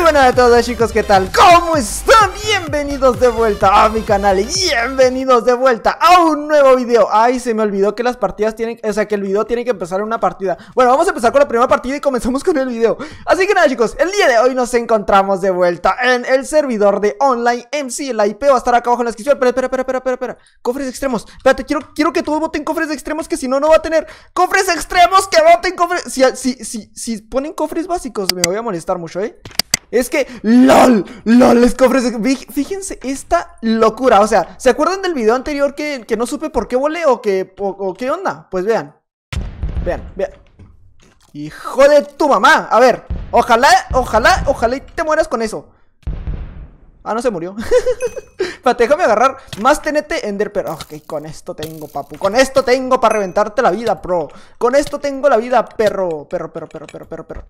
Muy buenas a todos chicos, ¿qué tal? ¿Cómo están? Bienvenidos de vuelta a mi canal y bienvenidos de vuelta a un nuevo video Ay, se me olvidó que las partidas tienen, o sea, que el video tiene que empezar en una partida Bueno, vamos a empezar con la primera partida y comenzamos con el video Así que nada chicos, el día de hoy nos encontramos de vuelta en el servidor de Online MC El IP va a estar acá abajo en la descripción Espera, espera, espera, espera, espera, espera. Cofres extremos, espérate, quiero, quiero que todos voten cofres extremos que si no, no va a tener Cofres extremos que voten cofres si, si, si, si ponen cofres básicos me voy a molestar mucho, ¿eh? Es que, LOL, LOL, les cofres. Fíjense esta locura. O sea, ¿se acuerdan del video anterior que, no supe por qué volé o, que, o, qué onda? Pues vean. Vean, vean. Hijo de tu mamá. A ver, ojalá, ojalá, ojalá y te mueras con eso. Ah, no se murió. déjame agarrar más tenete ender, pero Ok, con esto tengo, papu. Con esto tengo para reventarte la vida, pro. Con esto tengo la vida, perro. Perro, perro, perro, perro, perro, perro.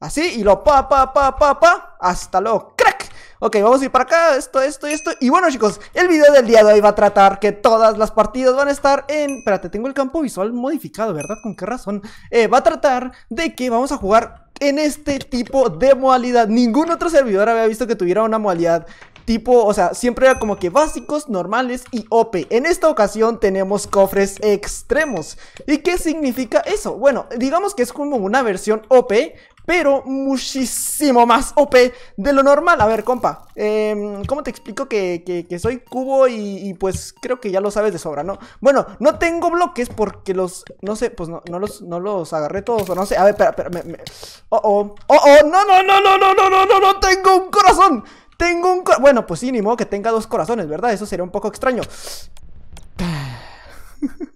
Así, y lo pa, pa, pa, pa, pa, hasta luego, crack. Ok, vamos a ir para acá, esto, esto y esto. Y bueno, chicos, el video del día de hoy va a tratar que todas las partidas van a estar en... Espérate, tengo el campo visual modificado, ¿verdad? ¿Con qué razón? Eh, va a tratar de que vamos a jugar en este tipo de modalidad. Ningún otro servidor había visto que tuviera una modalidad tipo, o sea, siempre era como que básicos, normales y OP. En esta ocasión tenemos cofres extremos. ¿Y qué significa eso? Bueno, digamos que es como una versión OP, pero muchísimo más OP de lo normal. A ver, compa, em, ¿cómo te explico que, que, soy cubo y, pues creo que ya lo sabes de sobra, ¿no? Bueno, no tengo bloques porque los, no sé, pues no, no los, no los agarré todos, o no sé. A ver, espera, espera, me, Oh, oh, oh, oh, no, no, no, no, no, no, no, no, no, tengo un corazón. Tengo un corazón. Bueno, pues sí, ni modo que tenga dos corazones, ¿verdad? Eso sería un poco extraño.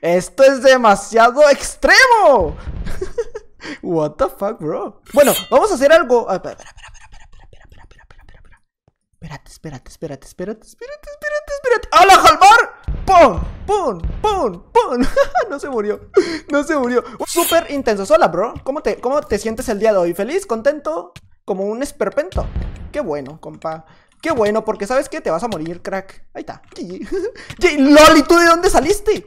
Esto es demasiado extremo. What the fuck, bro. Bueno, vamos a hacer algo. Espera, espera, espera, espera, espera, espera, espera, espera, espera, espérate, espérate, espérate, espérate, espérate, espérate, espérate. ¡Hola, ¡Pum! ¡Pum! ¡Pum! ¡Pum! no se murió. No se murió. Súper intenso. sola, bro. ¿Cómo te, ¿Cómo te sientes el día de hoy? ¿Feliz? ¿Contento? Como un esperpento. Qué bueno, compa. Qué bueno, porque sabes que te vas a morir, crack. Ahí está. ¿Loli, tú de dónde saliste?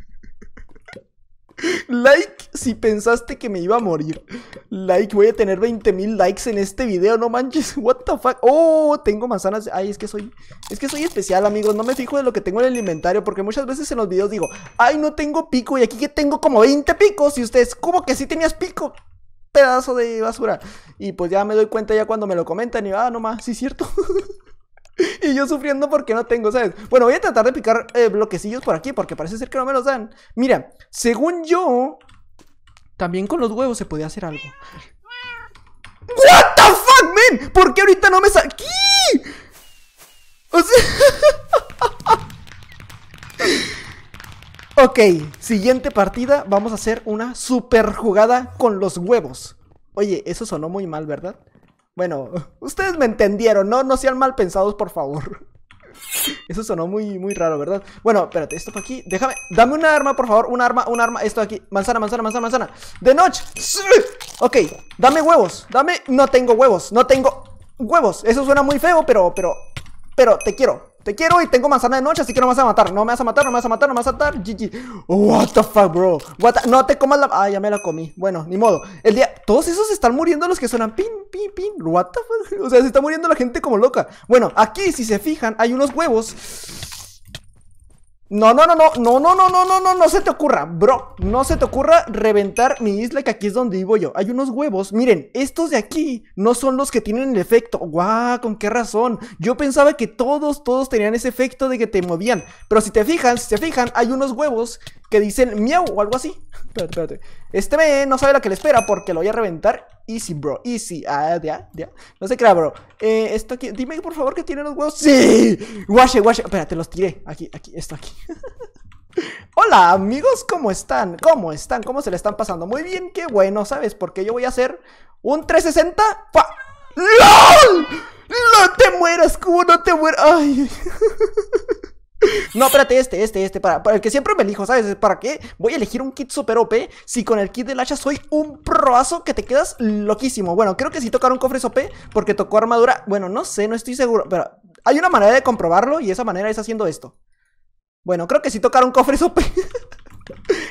Like si pensaste que me iba a morir. Like, voy a tener 20 mil likes en este video, no manches. What the fuck. Oh, tengo manzanas. Ay, es que soy. Es que soy especial, amigos. No me fijo de lo que tengo en el inventario. Porque muchas veces en los videos digo, ay, no tengo pico. Y aquí que tengo como 20 picos. Y ustedes, ¿cómo que sí tenías pico? Pedazo de basura. Y pues ya me doy cuenta ya cuando me lo comentan. Y ah, no más, sí es cierto. yo sufriendo porque no tengo, ¿sabes? Bueno, voy a tratar de picar eh, bloquecillos por aquí porque parece ser que no me los dan. Mira, según yo, también con los huevos se podía hacer algo. What the fuck, man? ¿Por qué ahorita no me saqué O sea... ok, siguiente partida. Vamos a hacer una super jugada con los huevos. Oye, eso sonó muy mal, ¿verdad? Bueno, ustedes me entendieron, ¿no? No sean mal pensados, por favor. Eso sonó muy, muy raro, ¿verdad? Bueno, espérate, esto por aquí. Déjame. Dame una arma, por favor. un arma, un arma. Esto aquí. Manzana, manzana, manzana, manzana. De noche. Ok, dame huevos. Dame. No tengo huevos. No tengo huevos. Eso suena muy feo, pero, pero. Pero te quiero. Te quiero y tengo manzana de noche, así que no me vas a matar. No me vas a matar, no me vas a matar, no me vas a matar. GG. What the fuck, bro. What No te comas la. Ah, ya me la comí. Bueno, ni modo. El día. Todos esos están muriendo los que suenan pin, pin, pin. What the fuck. O sea, se está muriendo la gente como loca. Bueno, aquí, si se fijan, hay unos huevos. No, no, no, no, no, no, no, no, no, no, no se te ocurra, bro. No se te ocurra reventar mi isla, que aquí es donde vivo yo. Hay unos huevos. Miren, estos de aquí no son los que tienen el efecto. ¡Guau! ¿Con qué razón? Yo pensaba que todos, todos tenían ese efecto de que te movían. Pero si te fijan, si te fijan, hay unos huevos que dicen miau o algo así. Espérate, espérate. Este me no sabe lo que le espera porque lo voy a reventar. Easy, bro. Easy. Ah, ya, ya. No se crea, bro. Eh, esto aquí. Dime, por favor, que tiene los huevos. ¡Sí! Guache, guache. Espérate, los tiré. Aquí, aquí, esto aquí. Hola amigos, ¿cómo están? ¿Cómo están? ¿Cómo se le están pasando? Muy bien, qué bueno, ¿sabes? Porque yo voy a hacer un 360 ¡LOL! ¡No te mueras, cubo! ¡No te mueras! ¡Ay! No, espérate, este, este, este, para, el que siempre me elijo, ¿sabes? ¿Para qué voy a elegir un kit super OP si con el kit del hacha soy un proazo que te quedas loquísimo? Bueno, creo que sí tocaron cofre OP porque tocó armadura. Bueno, no sé, no estoy seguro, pero hay una manera de comprobarlo y esa manera es haciendo esto. Bueno, creo que sí un cofres OP.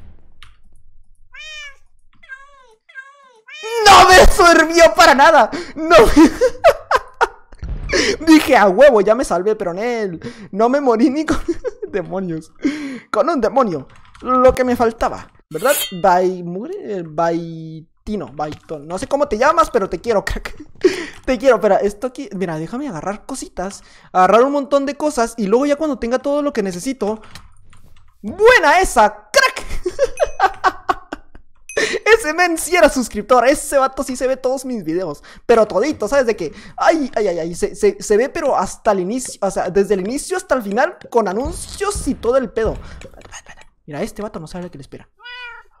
sirvió para nada. No. Dije, a huevo, ya me salvé, pero en él. No me morí ni con demonios. Con un demonio. Lo que me faltaba. ¿Verdad? Baimure. Baitino. Baiton. No sé cómo te llamas, pero te quiero, crack. Te quiero, pero esto aquí. Mira, déjame agarrar cositas. Agarrar un montón de cosas. Y luego ya cuando tenga todo lo que necesito. ¡Buena esa, crack! se men si era suscriptor. Ese vato sí se ve todos mis videos. Pero todito, ¿sabes de qué? Ay, ay, ay, Se, ve, pero hasta el inicio. O sea, desde el inicio hasta el final, con anuncios y todo el pedo. Mira, este vato no sabe lo que le espera.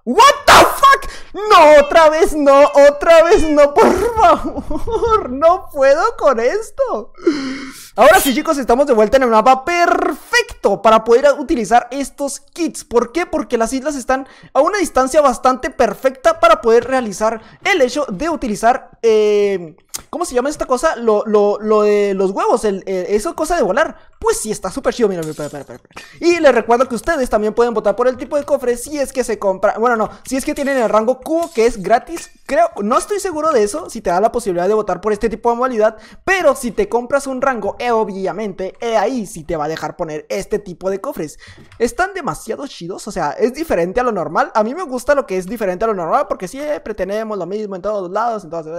¿What the fuck? No, otra vez no, otra vez no, por favor. No puedo con esto. Ahora sí, chicos, estamos de vuelta en el mapa perfecto para poder utilizar estos kits. ¿Por qué? Porque las islas están a una distancia bastante perfecta para poder realizar el hecho de utilizar... Eh, ¿Cómo se llama esta cosa? Lo, de los huevos, eh, Eso, cosa de volar. Pues sí, está súper chido. Y les recuerdo que ustedes también pueden votar por el tipo de cofre si es que se compra. Bueno, no, si es que tienen el rango cubo que es gratis. Creo, no estoy seguro de eso, si te da la posibilidad de votar por este tipo de modalidad. Pero si te compras un rango, e, obviamente, e ahí sí te va a dejar poner este tipo de cofres. Están demasiado chidos, o sea, es diferente a lo normal. A mí me gusta lo que es diferente a lo normal porque siempre tenemos lo mismo en todos lados, entonces...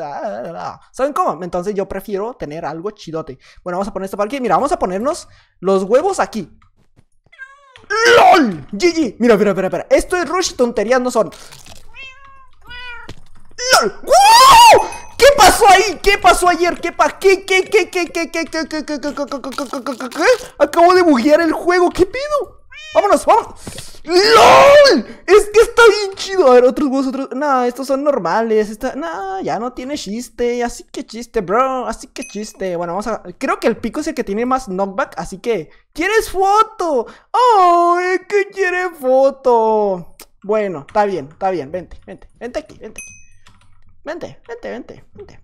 ¿Saben cómo? Entonces yo prefiero tener algo chidote. Bueno, vamos a poner esto para aquí. Mira, vamos a ponernos los huevos aquí. ¡LOL! GG. Mira, mira, mira, mira. Esto es rush, tonterías no son. ¿Qué pasó ahí? ¿Qué pasó ayer? ¿Qué pa qué qué qué qué qué qué qué qué qué qué ¿Qué? Acabo de buguear el juego, ¿qué pido? Vámonos, vámonos. ¡LOL! Es que está bien chido. A ver, otros otros. No, estos son normales. Está, Nah, ya no tiene chiste. Así que chiste, bro. Así que chiste. Bueno, vamos a. Creo que el pico es el que tiene más knockback. Así que. ¿Quieres foto? ¡Oh! Es que quiere foto. Bueno, está bien, está bien. Vente, vente. Vente aquí, vente aquí. Vente, vente, vente, vente.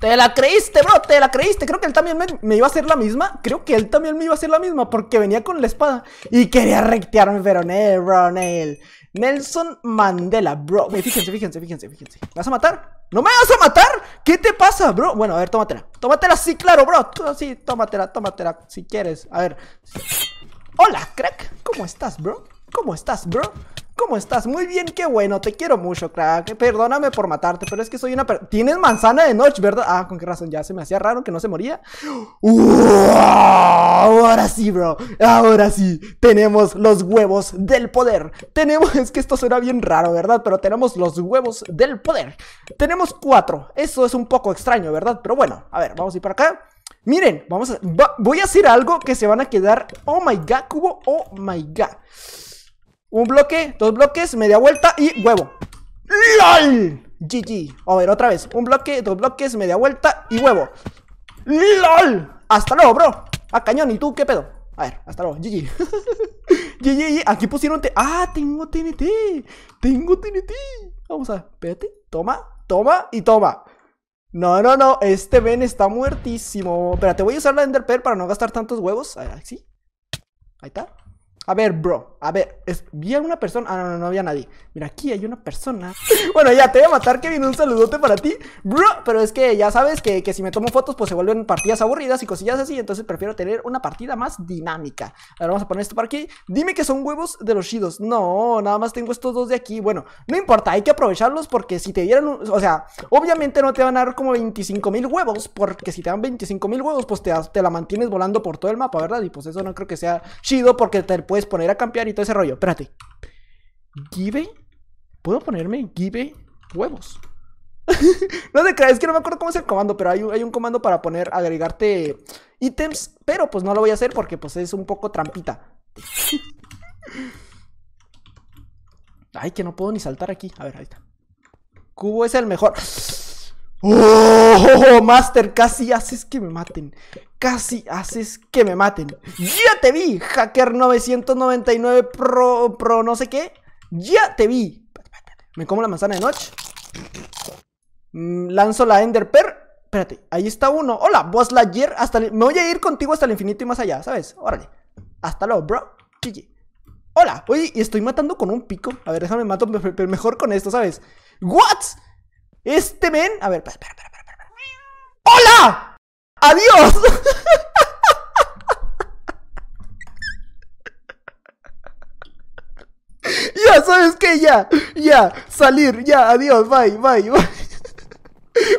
Te la creíste, bro, te la creíste. Creo que él también me, iba a hacer la misma. Creo que él también me iba a hacer la misma porque venía con la espada y quería rectearme, pero Nel, bro, Nelson Mandela, bro. Fíjense, fíjense, fíjense, fíjense. ¿Me vas a matar? ¿No me vas a matar? ¿Qué te pasa, bro? Bueno, a ver, tómatela. Tómatela, sí, claro, bro. Ah, sí, tómatela, tómatela, si quieres. A ver. Hola, crack. ¿Cómo estás, bro? ¿Cómo estás, bro? ¿Cómo estás? Muy bien, qué bueno, te quiero mucho, crack. Perdóname por matarte, pero es que soy una... Tienes manzana de noche, ¿verdad? Ah, con qué razón, ya se me hacía raro que no se moría. Ahora sí, bro. Ahora sí. Tenemos los huevos del poder. Tenemos... Es que esto suena bien raro, ¿verdad? Pero tenemos los huevos del poder. Tenemos cuatro. Eso es un poco extraño, ¿verdad? Pero bueno, a ver, vamos a ir para acá. Miren, vamos a... Voy a hacer algo que se van a quedar... Oh, my God, cubo. Oh, my God. Un bloque, dos bloques, media vuelta y huevo. ¡LOL! GG. A ver, otra vez. Un bloque, dos bloques, media vuelta y huevo. ¡LOL! Hasta luego, bro. A ah, cañón, ¿y tú qué pedo? A ver, hasta luego. GG. GG, aquí pusieron... ah, tengo TNT. Tengo TNT. Vamos a... Espérate. Toma, toma y toma. No, no, no. Este Ben está muertísimo. Espérate, voy a usar la Ender Pearl para no gastar tantos huevos. A ah, sí. Ahí está. A ver, bro, a ver, vi a una persona. Ah, no, no, no había nadie. Mira, aquí hay una persona. Bueno, ya te voy a matar, que vino Un saludote para ti, bro. Pero es que ya sabes que, que si me tomo fotos, pues se vuelven partidas aburridas y cosillas así. Entonces prefiero tener una partida más dinámica. A ver, vamos a poner esto para aquí. Dime que son huevos de los chidos. No, nada más tengo estos dos de aquí. Bueno, no importa, hay que aprovecharlos porque si te dieran. Un, o sea, obviamente no te van a dar como 25 mil huevos. Porque si te dan 25 mil huevos, pues te, te la mantienes volando por todo el mapa, ¿verdad? Y pues eso no creo que sea chido porque te puede poner a campear y todo ese rollo. Espérate. Give. ¿Puedo ponerme give huevos? no te crees es que no me acuerdo cómo es el comando, pero hay un, hay un comando para poner, agregarte ítems, pero pues no lo voy a hacer porque pues es un poco trampita. Ay, que no puedo ni saltar aquí. A ver, ahí está. Cubo es el mejor. ¡Oh! Oh, Master, casi haces que me maten. Casi haces que me maten. Ya te vi, Hacker 999 Pro, pro no sé qué. Ya te vi. Me como la manzana de noche. Mm, lanzo la Ender Per. Espérate, ahí está uno. Hola, vos Lightyear. Hasta Me voy a ir contigo hasta el infinito y más allá, ¿sabes? Órale. Hasta luego, bro. Hola. Oye, estoy matando con un pico. A ver, déjame mato mejor con esto, ¿sabes? What? Este men. A ver, espera, espera. ¡Hola! ¡Adiós! ya, ¿sabes que Ya, ya, salir, ya, adiós, bye, bye, bye.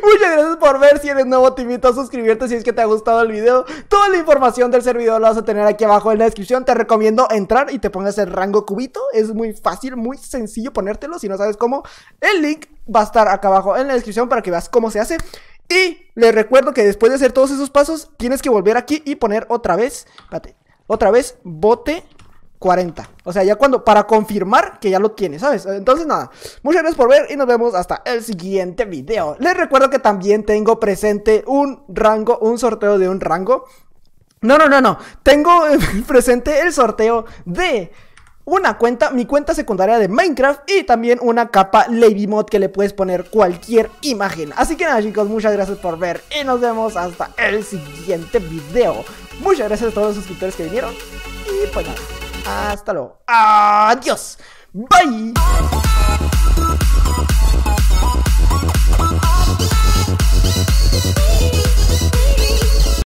Muchas gracias por ver, si eres nuevo te invito a suscribirte si es que te ha gustado el video Toda la información del servidor la vas a tener aquí abajo en la descripción Te recomiendo entrar y te pongas el rango cubito Es muy fácil, muy sencillo ponértelo, si no sabes cómo El link va a estar acá abajo en la descripción para que veas cómo se hace y les recuerdo que después de hacer todos esos pasos, tienes que volver aquí y poner otra vez, espérate, otra vez bote 40. O sea, ya cuando, para confirmar que ya lo tienes, ¿sabes? Entonces nada, muchas gracias por ver y nos vemos hasta el siguiente video. Les recuerdo que también tengo presente un rango, un sorteo de un rango. No, no, no, no. Tengo presente el sorteo de una cuenta, mi cuenta secundaria de Minecraft y también una capa Lady Mod que le puedes poner cualquier imagen. Así que nada chicos, muchas gracias por ver y nos vemos hasta el siguiente video. Muchas gracias a todos los suscriptores que vinieron y pues nada, hasta luego. Adiós. Bye.